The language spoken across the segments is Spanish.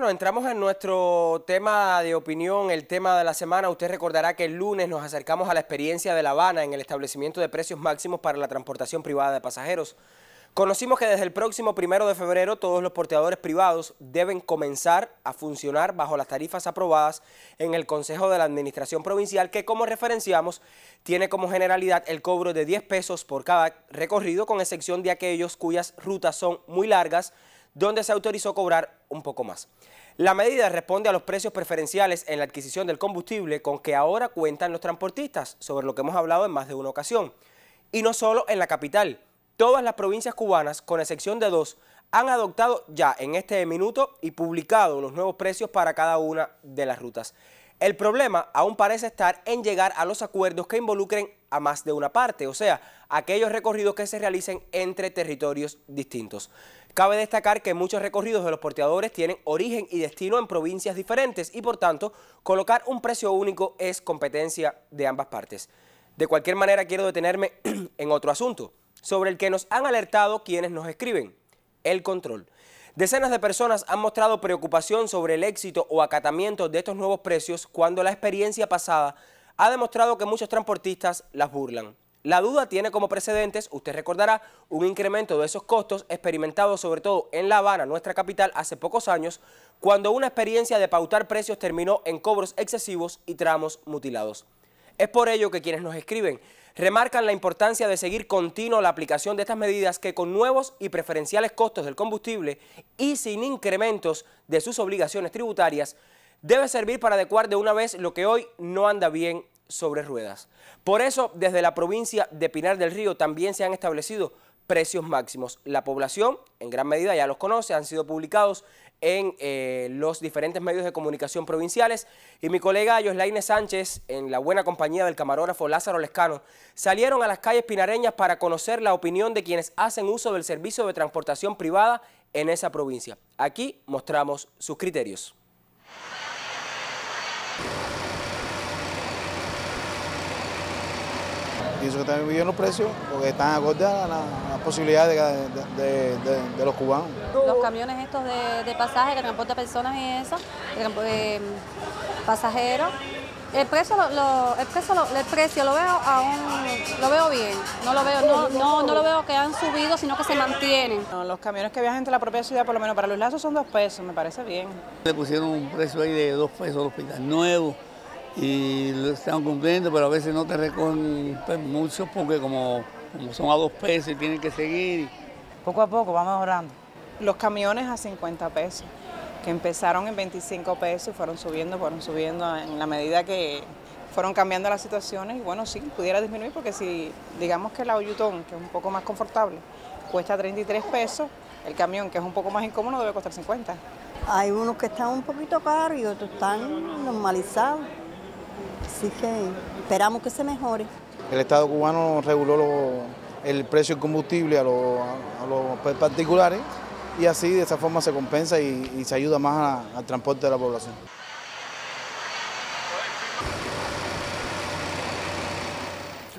Bueno, entramos en nuestro tema de opinión, el tema de la semana. Usted recordará que el lunes nos acercamos a la experiencia de La Habana en el establecimiento de precios máximos para la transportación privada de pasajeros. Conocimos que desde el próximo primero de febrero todos los porteadores privados deben comenzar a funcionar bajo las tarifas aprobadas en el Consejo de la Administración Provincial que como referenciamos tiene como generalidad el cobro de 10 pesos por cada recorrido con excepción de aquellos cuyas rutas son muy largas, donde se autorizó cobrar un poco más. La medida responde a los precios preferenciales en la adquisición del combustible con que ahora cuentan los transportistas, sobre lo que hemos hablado en más de una ocasión. Y no solo en la capital. Todas las provincias cubanas, con excepción de dos, han adoptado ya en este minuto y publicado los nuevos precios para cada una de las rutas. El problema aún parece estar en llegar a los acuerdos que involucren a más de una parte, o sea, aquellos recorridos que se realicen entre territorios distintos. Cabe destacar que muchos recorridos de los porteadores tienen origen y destino en provincias diferentes y por tanto colocar un precio único es competencia de ambas partes. De cualquier manera quiero detenerme en otro asunto, sobre el que nos han alertado quienes nos escriben, el control. Decenas de personas han mostrado preocupación sobre el éxito o acatamiento de estos nuevos precios cuando la experiencia pasada ha demostrado que muchos transportistas las burlan. La duda tiene como precedentes, usted recordará, un incremento de esos costos experimentado sobre todo en La Habana, nuestra capital, hace pocos años, cuando una experiencia de pautar precios terminó en cobros excesivos y tramos mutilados. Es por ello que quienes nos escriben remarcan la importancia de seguir continuo la aplicación de estas medidas que con nuevos y preferenciales costos del combustible y sin incrementos de sus obligaciones tributarias, debe servir para adecuar de una vez lo que hoy no anda bien sobre ruedas. Por eso, desde la provincia de Pinar del Río también se han establecido precios máximos. La población, en gran medida, ya los conoce, han sido publicados en eh, los diferentes medios de comunicación provinciales. Y mi colega Joslaine Sánchez, en la buena compañía del camarógrafo Lázaro Lescano, salieron a las calles pinareñas para conocer la opinión de quienes hacen uso del servicio de transportación privada en esa provincia. Aquí mostramos sus criterios. eso que también bien los precios porque están agotadas las posibilidades de, los cubanos. Los camiones estos de, pasaje que transporta personas y eso, eh, pasajeros, el precio lo, el precio lo, veo aún lo veo bien no lo veo no, lo veo que han subido sino que se mantienen los camiones que viajan entre la propia ciudad por lo menos para los lazos son dos pesos me parece bien le pusieron un precio ahí de dos pesos al hospital nuevo y lo están cumpliendo, pero a veces no te recogen pues, mucho porque como, son a dos pesos y tienen que seguir. Poco a poco va mejorando. Los camiones a 50 pesos, que empezaron en 25 pesos y fueron subiendo, fueron subiendo en la medida que fueron cambiando las situaciones y bueno, sí, pudiera disminuir porque si digamos que el Oyutón, que es un poco más confortable, cuesta 33 pesos, el camión, que es un poco más incómodo, debe costar 50. Hay unos que están un poquito caros y otros están normalizados. Así que esperamos que se mejore. El Estado cubano reguló el precio del combustible a, los particulares y así de esa forma se compensa y se ayuda más al transporte de la población.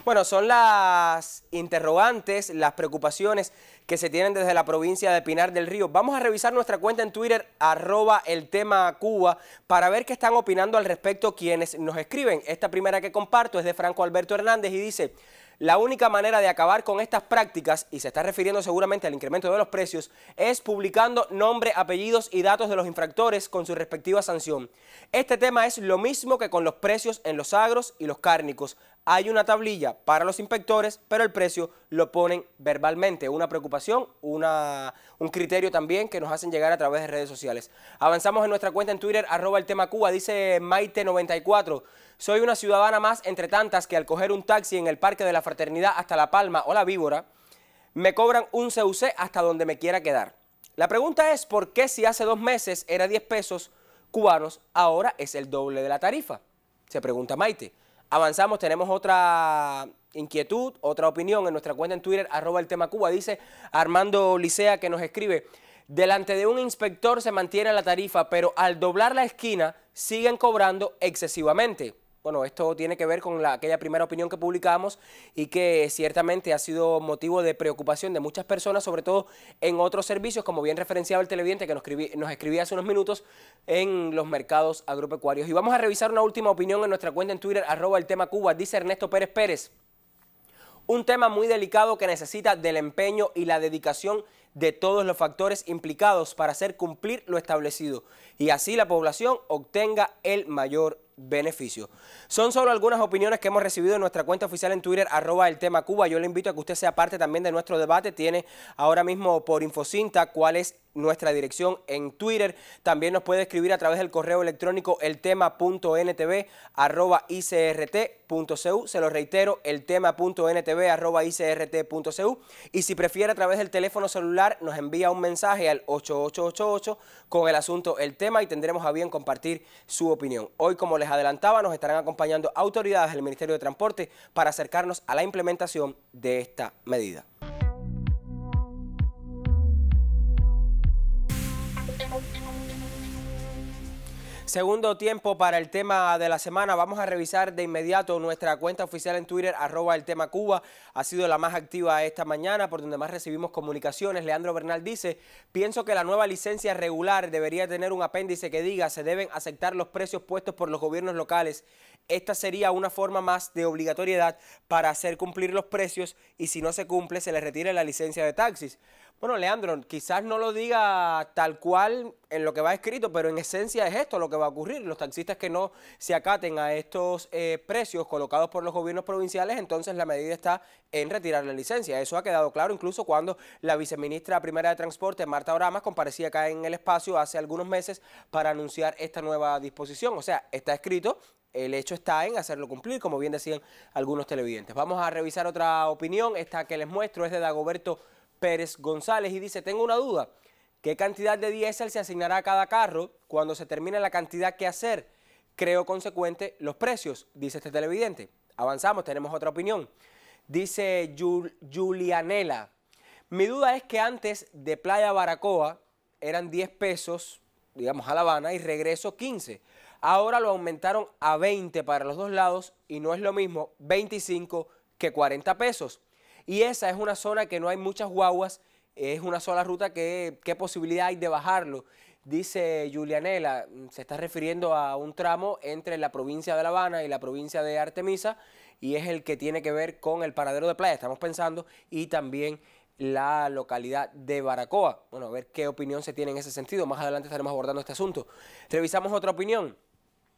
Bueno, son las interrogantes, las preocupaciones que se tienen desde la provincia de Pinar del Río. Vamos a revisar nuestra cuenta en Twitter, arroba el tema Cuba, para ver qué están opinando al respecto quienes nos escriben. Esta primera que comparto es de Franco Alberto Hernández y dice... La única manera de acabar con estas prácticas, y se está refiriendo seguramente al incremento de los precios, es publicando nombre, apellidos y datos de los infractores con su respectiva sanción. Este tema es lo mismo que con los precios en los agros y los cárnicos hay una tablilla para los inspectores, pero el precio lo ponen verbalmente. Una preocupación, una, un criterio también que nos hacen llegar a través de redes sociales. Avanzamos en nuestra cuenta en Twitter, arroba el tema Cuba, dice Maite94. Soy una ciudadana más entre tantas que al coger un taxi en el Parque de la Fraternidad hasta La Palma o La Víbora, me cobran un CUC hasta donde me quiera quedar. La pregunta es por qué si hace dos meses era 10 pesos cubanos, ahora es el doble de la tarifa, se pregunta Maite. Avanzamos, tenemos otra inquietud, otra opinión en nuestra cuenta en Twitter, arroba el tema Cuba. Dice Armando Licea que nos escribe, delante de un inspector se mantiene la tarifa, pero al doblar la esquina siguen cobrando excesivamente. Bueno, esto tiene que ver con la, aquella primera opinión que publicamos y que ciertamente ha sido motivo de preocupación de muchas personas, sobre todo en otros servicios, como bien referenciaba el televidente que nos, nos escribía hace unos minutos en los mercados agropecuarios. Y vamos a revisar una última opinión en nuestra cuenta en Twitter, arroba el tema Cuba, dice Ernesto Pérez Pérez. Un tema muy delicado que necesita del empeño y la dedicación de todos los factores implicados para hacer cumplir lo establecido y así la población obtenga el mayor beneficio. Son solo algunas opiniones que hemos recibido en nuestra cuenta oficial en Twitter, arroba el tema Cuba. Yo le invito a que usted sea parte también de nuestro debate. Tiene ahora mismo por Infocinta cuál es nuestra dirección en Twitter. También nos puede escribir a través del correo electrónico tema.ntv.icrt.cu, Se lo reitero, tema.ntv.icrt.cu Y si prefiere a través del teléfono celular, nos envía un mensaje al 8888 con el asunto El Tema y tendremos a bien compartir su opinión. Hoy, como les adelantaba, nos estarán acompañando autoridades del Ministerio de Transporte para acercarnos a la implementación de esta medida. Segundo tiempo para el tema de la semana. Vamos a revisar de inmediato nuestra cuenta oficial en Twitter, arroba el tema Cuba. Ha sido la más activa esta mañana, por donde más recibimos comunicaciones. Leandro Bernal dice, pienso que la nueva licencia regular debería tener un apéndice que diga se deben aceptar los precios puestos por los gobiernos locales esta sería una forma más de obligatoriedad para hacer cumplir los precios y si no se cumple se le retire la licencia de taxis. Bueno, Leandro, quizás no lo diga tal cual en lo que va escrito, pero en esencia es esto lo que va a ocurrir. Los taxistas que no se acaten a estos eh, precios colocados por los gobiernos provinciales, entonces la medida está en retirar la licencia. Eso ha quedado claro incluso cuando la viceministra primera de Transporte, Marta Oramas, comparecía acá en el espacio hace algunos meses para anunciar esta nueva disposición. O sea, está escrito el hecho está en hacerlo cumplir, como bien decían algunos televidentes. Vamos a revisar otra opinión, esta que les muestro es de Dagoberto Pérez González y dice, tengo una duda, ¿qué cantidad de diésel se asignará a cada carro cuando se termine la cantidad que hacer? Creo consecuente los precios, dice este televidente. Avanzamos, tenemos otra opinión. Dice Julianela, mi duda es que antes de Playa Baracoa eran 10 pesos, digamos, a La Habana y regreso 15. Ahora lo aumentaron a 20 para los dos lados y no es lo mismo 25 que 40 pesos. Y esa es una zona que no hay muchas guaguas, es una sola ruta que qué posibilidad hay de bajarlo. Dice Julianela, se está refiriendo a un tramo entre la provincia de La Habana y la provincia de Artemisa y es el que tiene que ver con el paradero de playa, estamos pensando, y también la localidad de Baracoa. Bueno, a ver qué opinión se tiene en ese sentido. Más adelante estaremos abordando este asunto. Revisamos otra opinión.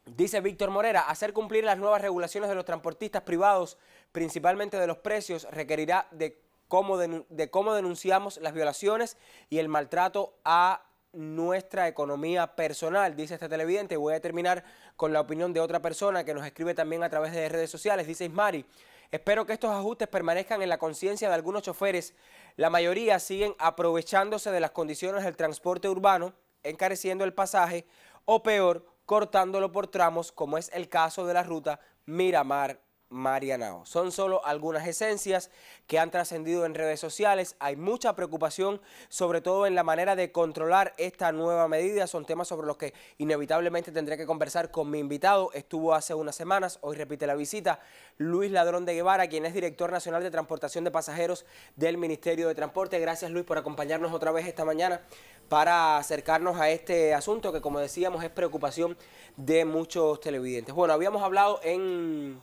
Dice Víctor Morera, hacer cumplir las nuevas regulaciones de los transportistas privados, principalmente de los precios, requerirá de cómo, de cómo denunciamos las violaciones y el maltrato a nuestra economía personal, dice este televidente. Voy a terminar con la opinión de otra persona que nos escribe también a través de redes sociales. Dice Ismari, espero que estos ajustes permanezcan en la conciencia de algunos choferes. La mayoría siguen aprovechándose de las condiciones del transporte urbano, encareciendo el pasaje o peor, cortándolo por tramos, como es el caso de la ruta Miramar Marianao. Son solo algunas esencias que han trascendido en redes sociales. Hay mucha preocupación, sobre todo en la manera de controlar esta nueva medida. Son temas sobre los que inevitablemente tendré que conversar con mi invitado. Estuvo hace unas semanas, hoy repite la visita, Luis Ladrón de Guevara, quien es director nacional de transportación de pasajeros del Ministerio de Transporte. Gracias Luis por acompañarnos otra vez esta mañana para acercarnos a este asunto que como decíamos es preocupación de muchos televidentes. Bueno, habíamos hablado en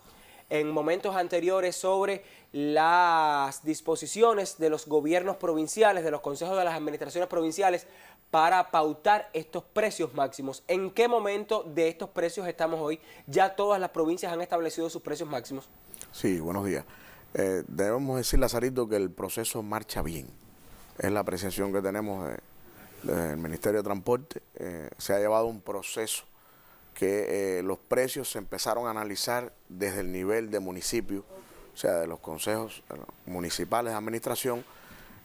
en momentos anteriores sobre las disposiciones de los gobiernos provinciales, de los consejos de las administraciones provinciales para pautar estos precios máximos. ¿En qué momento de estos precios estamos hoy? Ya todas las provincias han establecido sus precios máximos. Sí, buenos días. Eh, debemos decir, Lazarito, que el proceso marcha bien. Es la apreciación que tenemos eh, del Ministerio de Transporte. Eh, se ha llevado un proceso que eh, los precios se empezaron a analizar desde el nivel de municipio, o sea, de los consejos eh, municipales de administración,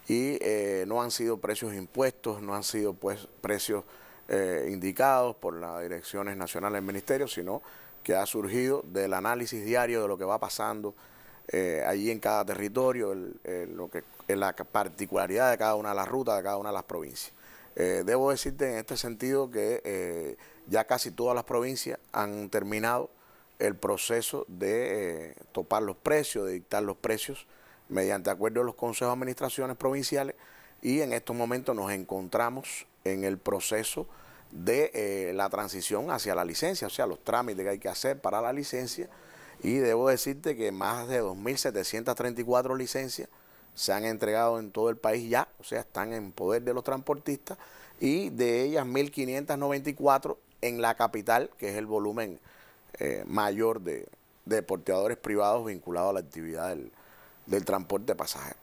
y eh, no han sido precios impuestos, no han sido pues precios indicados por las direcciones nacionales del ministerio, sino que ha surgido del análisis diario de lo que va pasando allí en cada territorio, en lo que, la particularidad de cada una de las rutas, de cada una de las provincias. Eh, debo decirte en este sentido que eh, ya casi todas las provincias han terminado el proceso de eh, topar los precios, de dictar los precios mediante acuerdo de los consejos de administraciones provinciales y en estos momentos nos encontramos en el proceso de la transición hacia la licencia, o sea, los trámites que hay que hacer para la licencia y debo decirte que más de 2.734 licencias se han entregado en todo el país ya, o sea, están en poder de los transportistas y de ellas 1.594 en la capital, que es el volumen eh, mayor de, de, porteadores privados vinculados a la actividad del, transporte pasajero.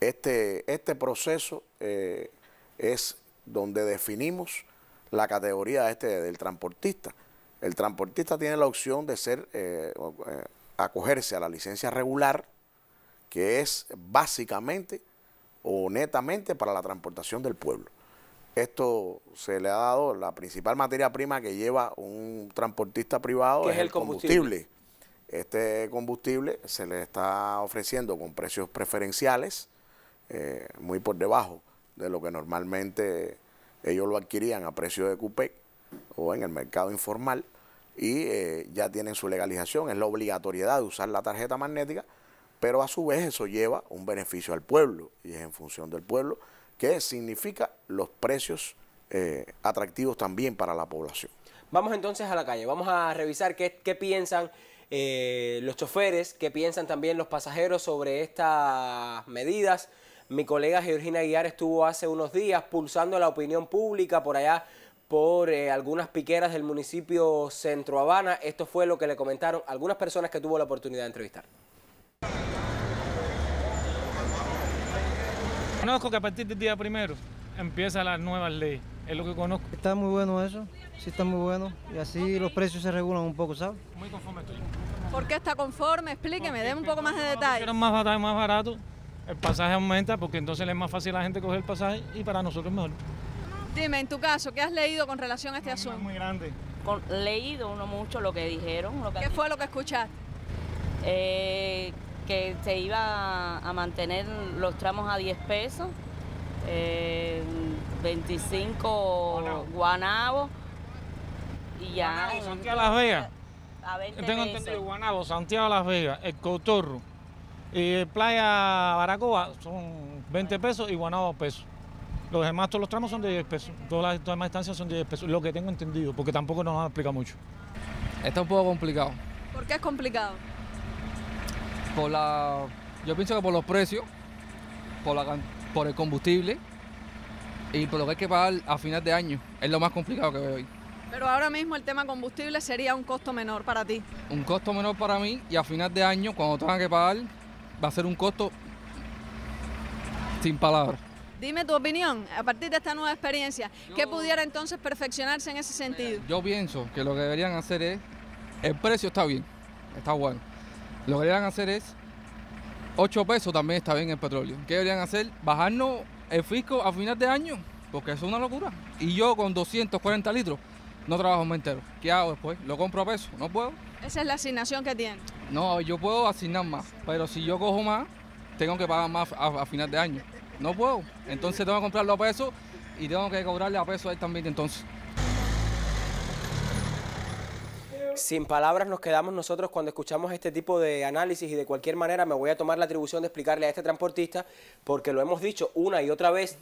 Este, este proceso eh, es donde definimos la categoría este del transportista. El transportista tiene la opción de ser eh, acogerse a la licencia regular, que es básicamente o netamente para la transportación del pueblo. Esto se le ha dado la principal materia prima que lleva un transportista privado es, el combustible. Este combustible se le está ofreciendo con precios preferenciales, eh, muy por debajo de lo que normalmente ellos lo adquirían a precio de coupé o en el mercado informal y eh, ya tienen su legalización, es la obligatoriedad de usar la tarjeta magnética pero a su vez eso lleva un beneficio al pueblo y es en función del pueblo que significa los precios eh, atractivos también para la población. Vamos entonces a la calle, vamos a revisar qué, piensan eh, los choferes, qué piensan también los pasajeros sobre estas medidas. Mi colega Georgina Guiar estuvo hace unos días pulsando la opinión pública por allá por eh, algunas piqueras del municipio Centro Habana. Esto fue lo que le comentaron algunas personas que tuvo la oportunidad de entrevistar. Conozco que a partir del día primero empieza las nuevas leyes, es lo que conozco. Está muy bueno eso, sí está muy bueno, y así los precios se regulan un poco, ¿sabes? Muy conforme estoy. ¿Por qué está conforme? Explíqueme, déme un poco más de detalle. Más barato, más barato, el pasaje aumenta porque entonces le es más fácil a la gente coger el pasaje y para nosotros mejor. Dime, en tu caso, ¿qué has leído con relación a este asunto? Es muy grande. Con, leído uno mucho lo que dijeron. Lo que ¿Qué fue lo que escuchaste? Eh, que se iba a mantener los tramos a 10 pesos, 25 eh, guanabos y ya. Guanabo, Santiago Las Vegas. A Tengo entendido, Guanabo, Santiago Las Vegas, el Cotorro y Playa Baracoa son 20 pesos y Guanabo pesos. Los demás, todos los tramos son de 10 pesos. Todas las, demás estancias son de 10 pesos. Lo que tengo entendido, porque tampoco nos han explicado mucho. Está un poco complicado. ¿Por qué es complicado? yo pienso que por los precios, por, la, por el combustible y por lo que hay que pagar a final de año. Es lo más complicado que veo hoy. Pero ahora mismo el tema combustible sería un costo menor para ti. Un costo menor para mí y a final de año, cuando tengan que pagar, va a ser un costo sin palabras. Dime tu opinión a partir de esta nueva experiencia. ¿Qué pudiera entonces perfeccionarse en ese sentido? Yo pienso que lo que deberían hacer es, el precio está bien, está bueno lo que deberían hacer es 8 pesos también está bien el petróleo. ¿Qué deberían hacer? Bajarnos el fisco a final de año, porque eso es una locura. Y yo con 240 litros no trabajo un entero. ¿Qué hago después? ¿Lo compro a peso? No puedo. Esa es la asignación que tienen. No, yo puedo asignar más, pero si yo cojo más, tengo que pagar más a, final de año. No puedo. Entonces tengo que comprarlo a peso y tengo que cobrarle a peso a él también entonces. Sin palabras nos quedamos nosotros cuando escuchamos este tipo de análisis y de cualquier manera me voy a tomar la atribución de explicarle a este transportista porque lo hemos dicho una y otra vez,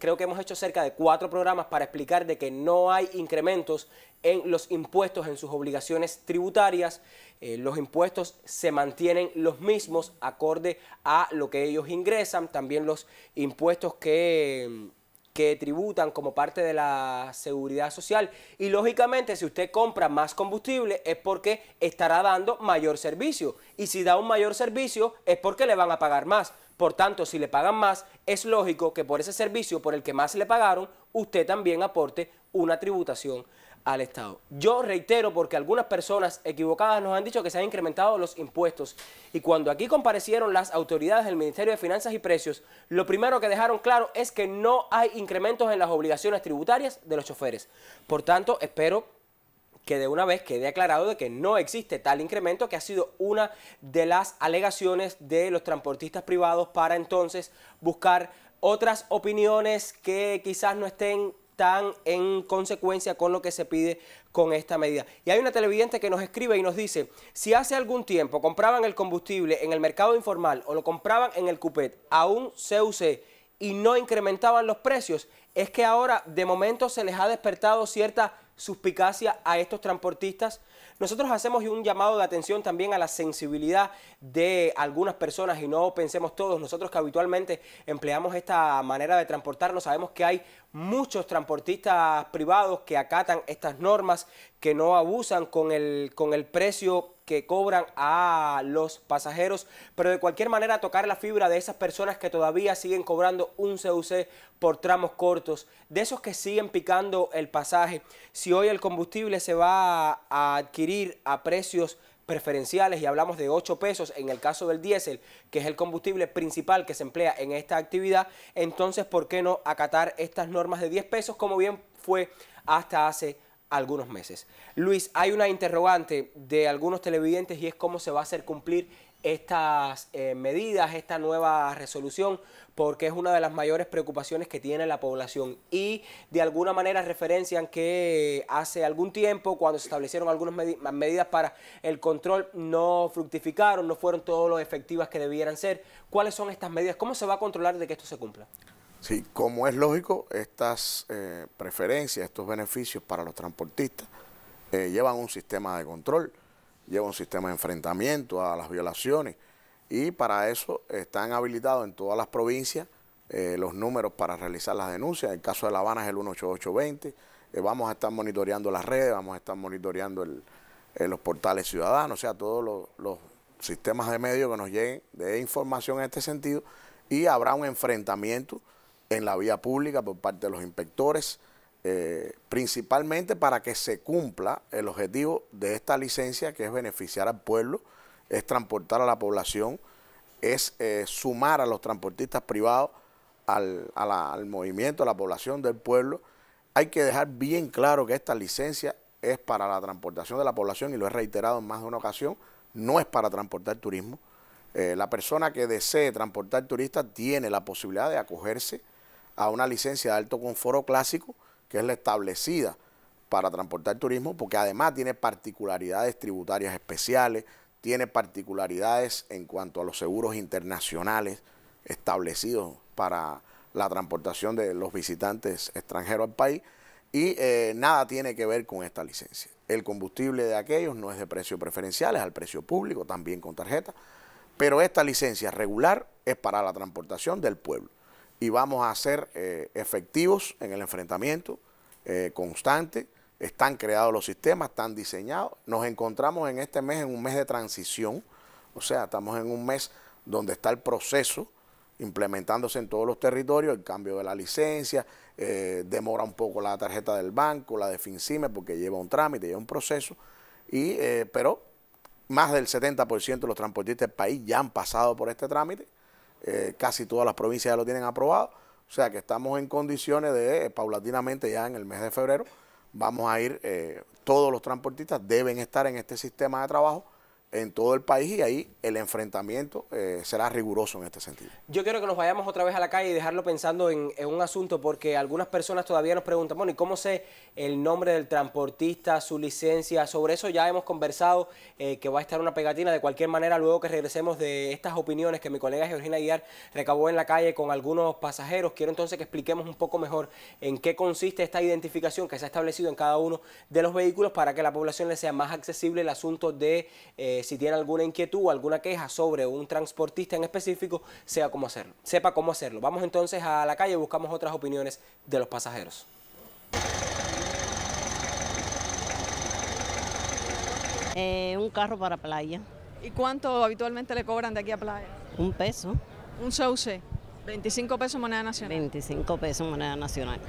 creo, que hemos hecho cerca de cuatro programas para explicar de que no hay incrementos en los impuestos, en sus obligaciones tributarias. Eh, los impuestos se mantienen los mismos acorde a lo que ellos ingresan, también los impuestos que que tributan como parte de la seguridad social. Y lógicamente, si usted compra más combustible es porque estará dando mayor servicio. Y si da un mayor servicio es porque le van a pagar más. Por tanto, si le pagan más, es lógico que por ese servicio por el que más le pagaron, usted también aporte una tributación al Estado. Yo reitero, porque algunas personas equivocadas nos han dicho que se han incrementado los impuestos. Y cuando aquí comparecieron las autoridades del Ministerio de Finanzas y Precios, lo primero que dejaron claro es que no hay incrementos en las obligaciones tributarias de los choferes. Por tanto, espero que de una vez quede aclarado de que no existe tal incremento, que ha sido una de las alegaciones de los transportistas privados para entonces buscar otras opiniones que quizás no estén están en consecuencia con lo que se pide con esta medida. Y hay una televidente que nos escribe y nos dice, si hace algún tiempo compraban el combustible en el mercado informal o lo compraban en el cupet a un CUC y no incrementaban los precios, es que ahora de momento se les ha despertado cierta suspicacia a estos transportistas nosotros hacemos un llamado de atención también a la sensibilidad de algunas personas y no pensemos todos, nosotros que habitualmente empleamos esta manera de transportarnos, sabemos que hay muchos transportistas privados que acatan estas normas, que no abusan con el, con el precio que cobran a los pasajeros, pero de cualquier manera tocar la fibra de esas personas que todavía siguen cobrando un CUC por tramos cortos, de esos que siguen picando el pasaje. Si hoy el combustible se va a adquirir a precios preferenciales y hablamos de 8 pesos en el caso del diésel, que es el combustible principal que se emplea en esta actividad, entonces ¿por qué no acatar estas normas de 10 pesos como bien fue hasta hace algunos meses. Luis, hay una interrogante de algunos televidentes y es cómo se va a hacer cumplir estas eh, medidas, esta nueva resolución, porque es una de las mayores preocupaciones que tiene la población. Y de alguna manera referencian que hace algún tiempo, cuando se establecieron algunas medidas para el control, no fructificaron, no fueron todas las efectivas que debieran ser. ¿Cuáles son estas medidas? ¿Cómo se va a controlar de que esto se cumpla? Sí, como es lógico, estas eh, preferencias, estos beneficios para los transportistas eh, llevan un sistema de control, llevan un sistema de enfrentamiento a las violaciones y para eso están habilitados en todas las provincias eh, los números para realizar las denuncias. En el caso de La Habana es el 18820. vamos a estar monitoreando las redes, vamos a estar monitoreando los portales ciudadanos, o sea, todos los sistemas de medios que nos lleguen de información en este sentido y habrá un enfrentamiento en la vía pública por parte de los inspectores, eh, principalmente para que se cumpla el objetivo de esta licencia, que es beneficiar al pueblo, es transportar a la población, es eh, sumar a los transportistas privados al, movimiento, a la población del pueblo. Hay que dejar bien claro que esta licencia es para la transportación de la población y lo he reiterado en más de una ocasión, no es para transportar turismo. Eh, la persona que desee transportar turistas tiene la posibilidad de acogerse a una licencia de alto conforto clásico, que es la establecida para transportar turismo, porque además tiene particularidades tributarias especiales, tiene particularidades en cuanto a los seguros internacionales establecidos para la transportación de los visitantes extranjeros al país y eh, nada tiene que ver con esta licencia. El combustible de aquellos no es de precio preferencial es al precio público, también con tarjeta, pero esta licencia regular es para la transportación del pueblo y vamos a ser eh, efectivos en el enfrentamiento eh, constante. Están creados los sistemas, están diseñados. Nos encontramos en este mes en un mes de transición, o sea, estamos en un mes donde está el proceso implementándose en todos los territorios, el cambio de la licencia, eh, demora un poco la tarjeta del banco, la de FinCime, porque lleva un trámite, lleva un proceso, pero más del 70% de los transportistas del país ya han pasado por este trámite eh, casi todas las provincias ya lo tienen aprobado, o sea que estamos en condiciones de, eh, paulatinamente ya en el mes de febrero, vamos a ir, eh, todos los transportistas deben estar en este sistema de trabajo en todo el país y ahí el enfrentamiento eh, será riguroso en este sentido. Yo quiero que nos vayamos otra vez a la calle y dejarlo pensando en, un asunto porque algunas personas todavía nos preguntan, bueno, ¿y cómo sé el nombre del transportista, su licencia? Sobre eso ya hemos conversado, eh, que va a estar una pegatina de cualquier manera luego que regresemos de estas opiniones que mi colega Georgina Guiar recabó en la calle con algunos pasajeros. Quiero entonces que expliquemos un poco mejor en qué consiste esta identificación que se ha establecido en cada uno de los vehículos para que a la población le sea más accesible el asunto de... Eh, eh, si tiene alguna inquietud o alguna queja sobre un transportista en específico, sea cómo hacerlo, sepa cómo hacerlo. Vamos entonces a la calle y buscamos otras opiniones de los pasajeros. Eh, un carro para playa. ¿Y cuánto habitualmente le cobran de aquí a playa? Un peso. Un sauce. 25 pesos moneda nacional. 25 pesos moneda nacional.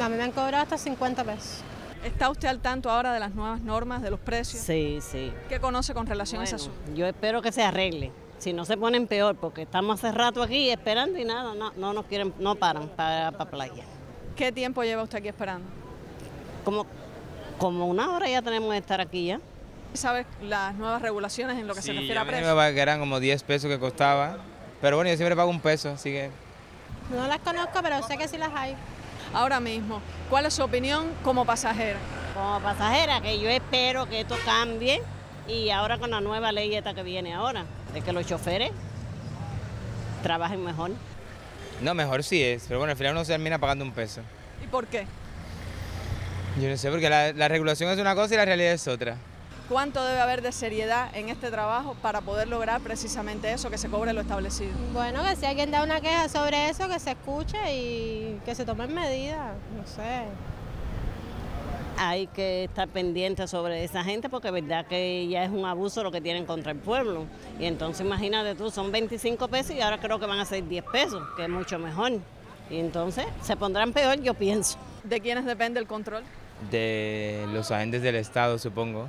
A mí me han cobrado hasta 50 pesos. ¿Está usted al tanto ahora de las nuevas normas, de los precios? Sí, sí. ¿Qué conoce con relación a eso? Yo espero que se arregle. Si no se ponen peor, porque estamos hace rato aquí esperando y nada, no, no nos quieren, no paran para, para playa. ¿Qué tiempo lleva usted aquí esperando? Como, como una hora ya tenemos de estar aquí ya. ¿Sabes las nuevas regulaciones en lo que se refiere a precios? Sí, eran como 10 pesos que costaba, pero bueno, yo siempre pago un peso, así que... No las conozco, pero sé que sí las hay ahora mismo. ¿Cuál es su opinión como pasajera? Como pasajera, que yo espero que esto cambie y ahora con la nueva ley esta que viene ahora, de que los choferes trabajen mejor. No, mejor sí es, pero bueno, al final uno se termina pagando un peso. ¿Y por qué? Yo no sé, porque la, la regulación es una cosa y la realidad es otra cuánto debe haber de seriedad en este trabajo para poder lograr precisamente eso, que se cobre lo establecido. Bueno, que si alguien da una queja sobre eso, que se escuche y que se tomen medidas, no sé. Hay que estar pendiente sobre esa gente porque es verdad que ya es un abuso lo que tienen contra el pueblo. Y entonces imagínate tú, son 25 pesos y ahora creo que van a ser 10 pesos, que es mucho mejor. Y entonces se pondrán peor, yo pienso. ¿De quiénes depende el control? De los agentes del Estado, supongo.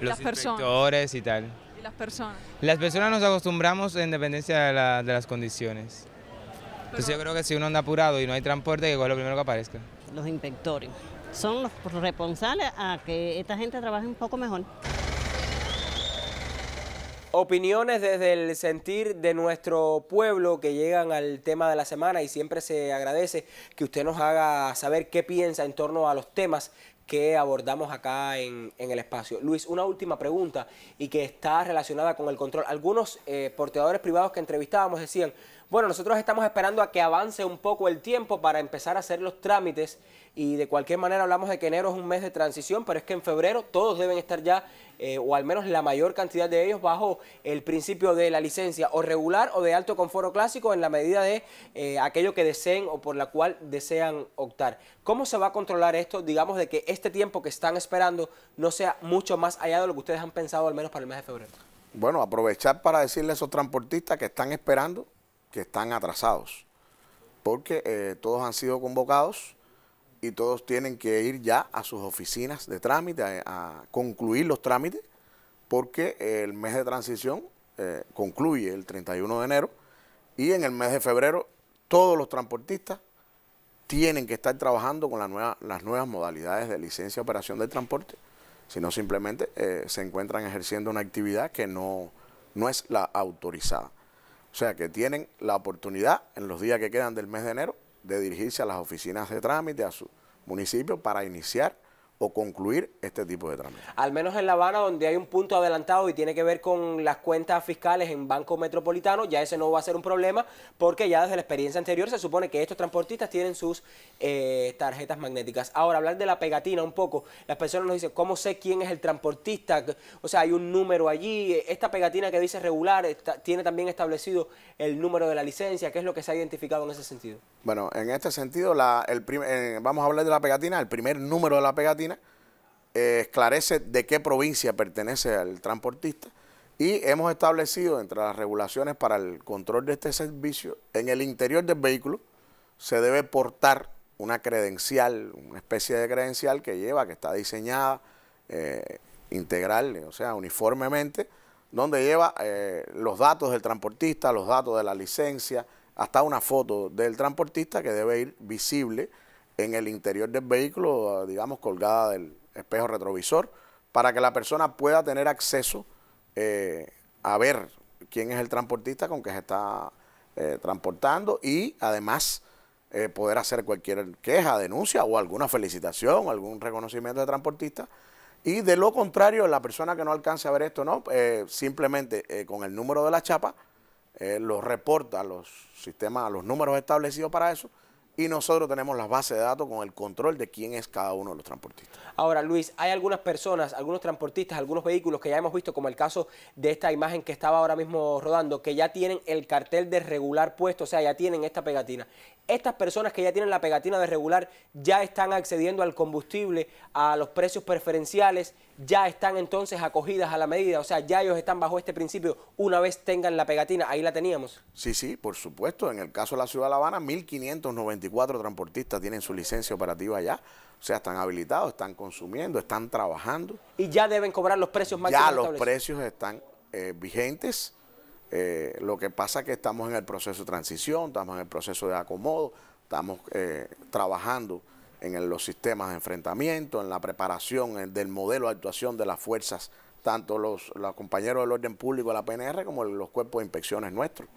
Los inspectores y tal. ¿Y las personas? Las personas nos acostumbramos en dependencia de, de las condiciones. Entonces yo creo que si uno anda apurado y no hay transporte, que es lo primero que aparezca. Los inspectores son los responsables a que esta gente trabaje un poco mejor. Opiniones desde el sentir de nuestro pueblo que llegan al tema de la semana y siempre se agradece que usted nos haga saber qué piensa en torno a los temas que abordamos acá en, el espacio. Luis, una última pregunta y que está relacionada con el control. Algunos eh, porteadores privados que entrevistábamos decían, bueno, nosotros estamos esperando a que avance un poco el tiempo para empezar a hacer los trámites y de cualquier manera hablamos de que enero es un mes de transición, pero es que en febrero todos deben estar ya, eh, o al menos la mayor cantidad de ellos, bajo el principio de la licencia o regular o de alto conforo clásico en la medida de eh, aquello que deseen o por la cual desean optar. ¿Cómo se va a controlar esto? Digamos de que este tiempo que están esperando no sea mucho más allá de lo que ustedes han pensado al menos para el mes de febrero. Bueno, aprovechar para decirle a esos transportistas que están esperando que están atrasados, porque eh, todos han sido convocados y todos tienen que ir ya a sus oficinas de trámite, a, concluir los trámites, porque el mes de transición eh, concluye el 31 de enero y en el mes de febrero todos los transportistas tienen que estar trabajando con las nuevas modalidades de licencia de operación del transporte, sino simplemente eh, se encuentran ejerciendo una actividad que no, no es la autorizada. O sea que tienen la oportunidad en los días que quedan del mes de enero de dirigirse a las oficinas de trámite, a su municipio, para iniciar o concluir este tipo de trámites. Al menos en La Habana, donde hay un punto adelantado y tiene que ver con las cuentas fiscales en Banco Metropolitano, ya ese no va a ser un problema, porque ya desde la experiencia anterior se supone que estos transportistas tienen sus eh, tarjetas magnéticas. Ahora, hablar de la pegatina un poco, las personas nos dicen, ¿cómo sé quién es el transportista? O sea, hay un número allí, esta pegatina que dice regular, tiene también establecido el número de la licencia, ¿qué es lo que se ha identificado en ese sentido? Bueno, en este sentido, el eh, vamos a hablar de la pegatina, el primer número de la pegatina, eh, esclarece de qué provincia pertenece al transportista y hemos establecido entre las regulaciones para el control de este servicio, en el interior del vehículo se debe portar una credencial, una especie de credencial que lleva, que está diseñada eh, integral, o sea, uniformemente, donde lleva eh, los datos del transportista, los datos de la licencia, hasta una foto del transportista que debe ir visible en el interior del vehículo, digamos, colgada del, espejo retrovisor, para que la persona pueda tener acceso eh, a ver quién es el transportista con que se está eh, transportando y además eh, poder hacer cualquier queja, denuncia o alguna felicitación, algún reconocimiento de transportista. Y de lo contrario, la persona que no alcance a ver esto, no, simplemente con el número de la chapa, lo reporta a los sistemas, a los números establecidos para eso, y nosotros tenemos las base de datos con el control de quién es cada uno de los transportistas. Ahora, Luis, hay algunas personas, algunos transportistas, algunos vehículos que ya hemos visto, como el caso de esta imagen que estaba ahora mismo rodando, que ya tienen el cartel de regular puesto, o sea, ya tienen esta pegatina. Estas personas que ya tienen la pegatina de regular ya están accediendo al combustible, a los precios preferenciales ya están entonces acogidas a la medida, o sea, ya ellos están bajo este principio, una vez tengan la pegatina, ahí la teníamos. Sí, sí, por supuesto, en el caso de la ciudad de La Habana, 1.594 transportistas tienen su licencia operativa ya, o sea, están habilitados, están consumiendo, están trabajando. Y ya deben cobrar los precios máximos. Ya los precios están eh, vigentes, eh, lo que pasa es que estamos en el proceso de transición, estamos en el proceso de acomodo, estamos eh, trabajando en los sistemas de enfrentamiento, en la preparación del modelo de actuación de las fuerzas, tanto los, compañeros del orden público de la PNR como los cuerpos de inspecciones nuestros.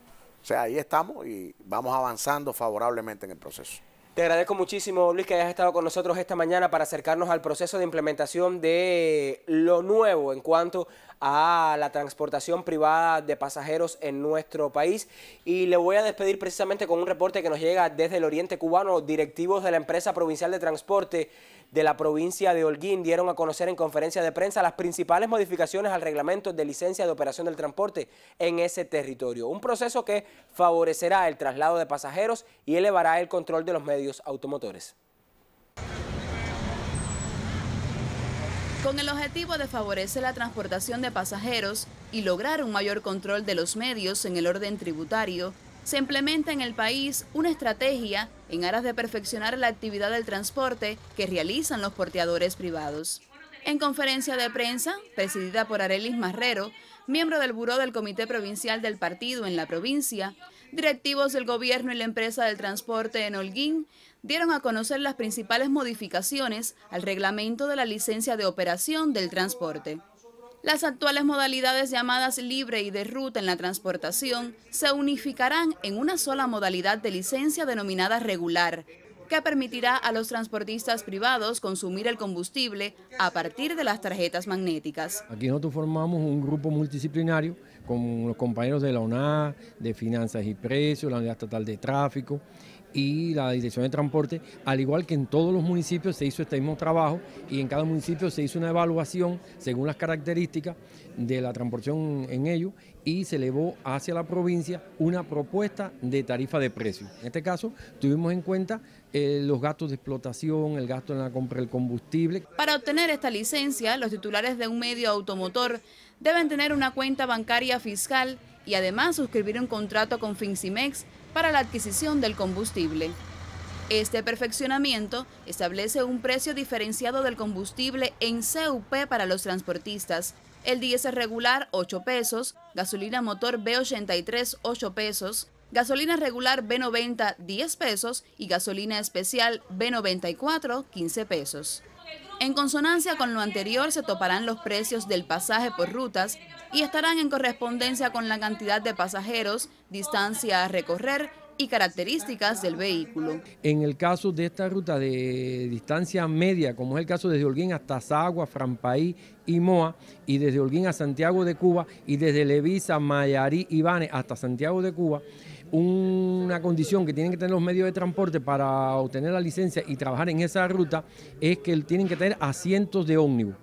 O sea, ahí estamos y vamos avanzando favorablemente en el proceso. Te agradezco muchísimo, Luis, que hayas estado con nosotros esta mañana para acercarnos al proceso de implementación de lo nuevo en cuanto a la transportación privada de pasajeros en nuestro país. Y le voy a despedir precisamente con un reporte que nos llega desde el Oriente Cubano. Directivos de la empresa provincial de transporte de la provincia de Holguín dieron a conocer en conferencia de prensa las principales modificaciones al reglamento de licencia de operación del transporte en ese territorio. Un proceso que favorecerá el traslado de pasajeros y elevará el control de los medios automotores. con el objetivo de favorecer la transportación de pasajeros y lograr un mayor control de los medios en el orden tributario, se implementa en el país una estrategia en aras de perfeccionar la actividad del transporte que realizan los porteadores privados. En conferencia de prensa, presidida por Arelis Marrero, miembro del Buró del Comité Provincial del Partido en la provincia, directivos del gobierno y la empresa del transporte en Holguín dieron a conocer las principales modificaciones al reglamento de la licencia de operación del transporte. Las actuales modalidades llamadas libre y de ruta en la transportación se unificarán en una sola modalidad de licencia denominada regular, que permitirá a los transportistas privados consumir el combustible a partir de las tarjetas magnéticas. Aquí nosotros formamos un grupo multidisciplinario con los compañeros de la UNAD, de Finanzas y Precios, la Unidad Estatal de Tráfico, y la Dirección de Transporte, al igual que en todos los municipios se hizo este mismo trabajo y en cada municipio se hizo una evaluación según las características de la transportación en ello y se elevó hacia la provincia una propuesta de tarifa de precio. En este caso tuvimos en cuenta eh, los gastos de explotación, el gasto en la compra del combustible. Para obtener esta licencia, los titulares de un medio automotor deben tener una cuenta bancaria fiscal y además suscribir un contrato con Fincimex para la adquisición del combustible. Este perfeccionamiento establece un precio diferenciado del combustible en CUP para los transportistas. El diésel regular 8 pesos, gasolina motor B83 8 pesos, gasolina regular B90 10 pesos y gasolina especial B94 15 pesos. En consonancia con lo anterior se toparán los precios del pasaje por rutas y estarán en correspondencia con la cantidad de pasajeros distancia a recorrer y características del vehículo. En el caso de esta ruta de distancia media, como es el caso desde Holguín hasta Zagua, Franpaí y Moa, y desde Holguín a Santiago de Cuba, y desde Levisa, Mayarí y Bane hasta Santiago de Cuba, una condición que tienen que tener los medios de transporte para obtener la licencia y trabajar en esa ruta es que tienen que tener asientos de ómnibus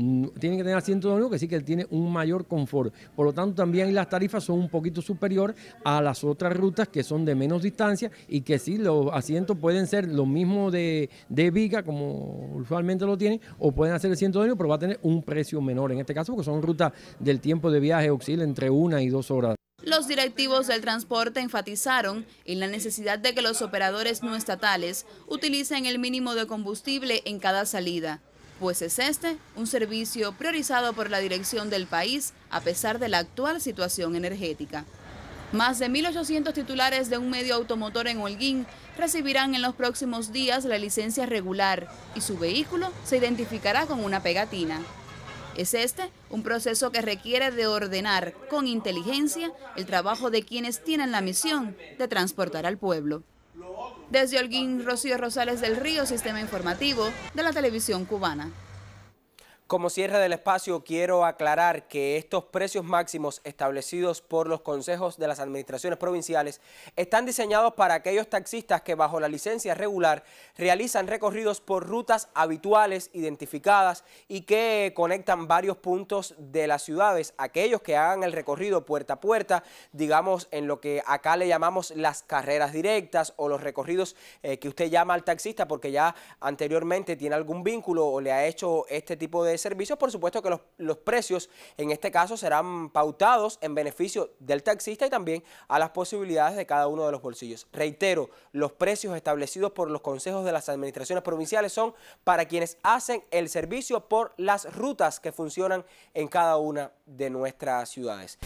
Mm, tiene que tener asiento de único, que sí que tiene un mayor confort. Por lo tanto, también las tarifas son un poquito superior a las otras rutas que son de menos distancia y que sí, los asientos pueden ser lo mismo de, Viga, como usualmente lo tienen, o pueden hacer el asiento de único, pero va a tener un precio menor en este caso, porque son rutas del tiempo de viaje auxilio entre una y dos horas. Los directivos del transporte enfatizaron en la necesidad de que los operadores no estatales utilicen el mínimo de combustible en cada salida pues es este un servicio priorizado por la dirección del país a pesar de la actual situación energética. Más de 1.800 titulares de un medio automotor en Holguín recibirán en los próximos días la licencia regular y su vehículo se identificará con una pegatina. Es este un proceso que requiere de ordenar con inteligencia el trabajo de quienes tienen la misión de transportar al pueblo. Desde Holguín, Rocío Rosales del Río, Sistema Informativo de la Televisión Cubana. Como cierre del espacio, quiero aclarar que estos precios máximos establecidos por los consejos de las administraciones provinciales están diseñados para aquellos taxistas que bajo la licencia regular realizan recorridos por rutas habituales identificadas y que conectan varios puntos de las ciudades. Aquellos que hagan el recorrido puerta a puerta, digamos en lo que acá le llamamos las carreras directas o los recorridos eh, que usted llama al taxista porque ya anteriormente tiene algún vínculo o le ha hecho este tipo de servicios, por supuesto que los, los precios en este caso serán pautados en beneficio del taxista y también a las posibilidades de cada uno de los bolsillos. Reitero, los precios establecidos por los consejos de las administraciones provinciales son para quienes hacen el servicio por las rutas que funcionan en cada una de nuestras ciudades.